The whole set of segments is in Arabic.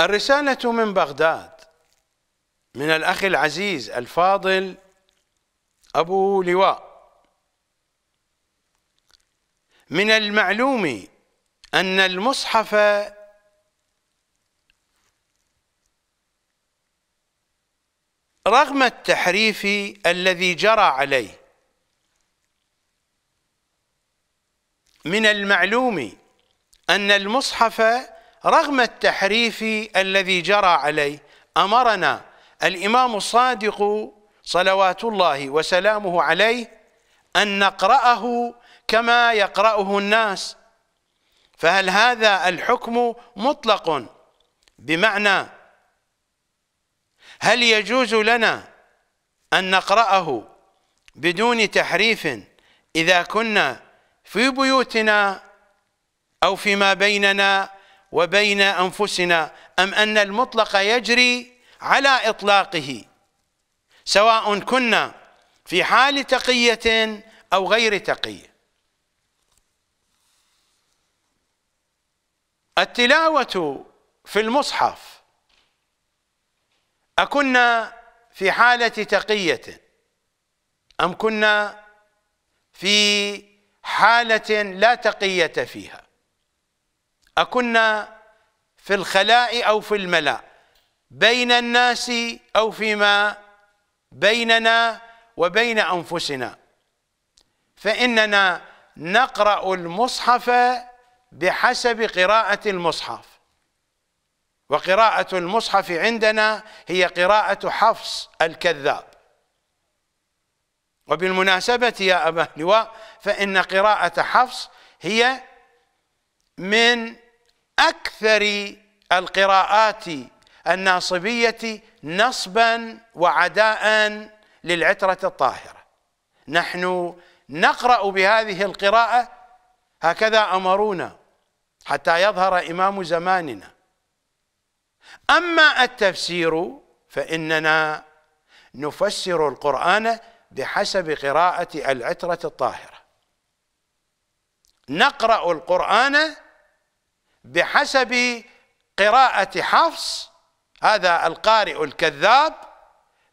الرسالة من بغداد من الأخ العزيز الفاضل أبو لواء من المعلوم أن المصحف رغم التحريف الذي جرى عليه من المعلوم أن المصحف رغم التحريف الذي جرى عليه أمرنا الإمام الصادق صلوات الله وسلامه عليه أن نقرأه كما يقرأه الناس فهل هذا الحكم مطلق بمعنى هل يجوز لنا أن نقرأه بدون تحريف إذا كنا في بيوتنا أو فيما بيننا وبين أنفسنا أم أن المطلق يجري على إطلاقه سواء كنا في حال تقية أو غير تقية التلاوة في المصحف أكنا في حالة تقية أم كنا في حالة لا تقية فيها أكنا في الخلاء أو في الملاء بين الناس أو فيما بيننا وبين أنفسنا فإننا نقرأ المصحف بحسب قراءة المصحف وقراءة المصحف عندنا هي قراءة حفص الكذاب وبالمناسبة يا أبا لواء فإن قراءة حفص هي من أكثر القراءات الناصبية نصبا وعداء للعترة الطاهرة نحن نقرأ بهذه القراءة هكذا أمرونا حتى يظهر إمام زماننا أما التفسير فإننا نفسر القرآن بحسب قراءة العترة الطاهرة نقرأ القرآن بحسب قراءة حفص هذا القارئ الكذاب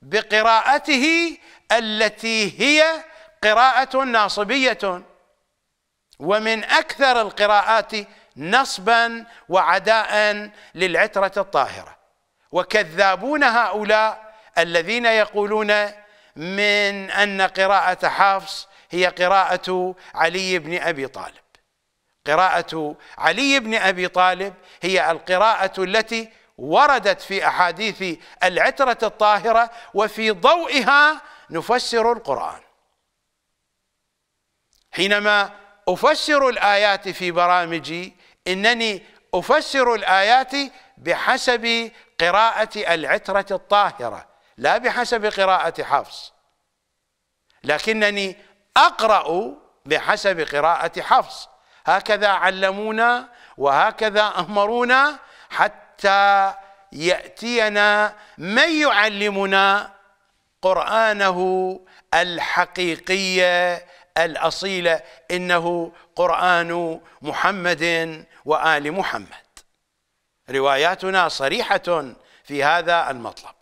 بقراءته التي هي قراءة ناصبية ومن أكثر القراءات نصبا وعداء للعترة الطاهرة وكذابون هؤلاء الذين يقولون من أن قراءة حفص هي قراءة علي بن أبي طالب قراءة علي بن أبي طالب هي القراءة التي وردت في أحاديث العترة الطاهرة وفي ضوئها نفسر القرآن حينما أفسر الآيات في برامجي إنني أفسر الآيات بحسب قراءة العترة الطاهرة لا بحسب قراءة حفص لكنني أقرأ بحسب قراءة حفص هكذا علمونا وهكذا أمرونا حتى يأتينا من يعلمنا قرآنه الحقيقية الأصيلة إنه قرآن محمد وآل محمد رواياتنا صريحة في هذا المطلب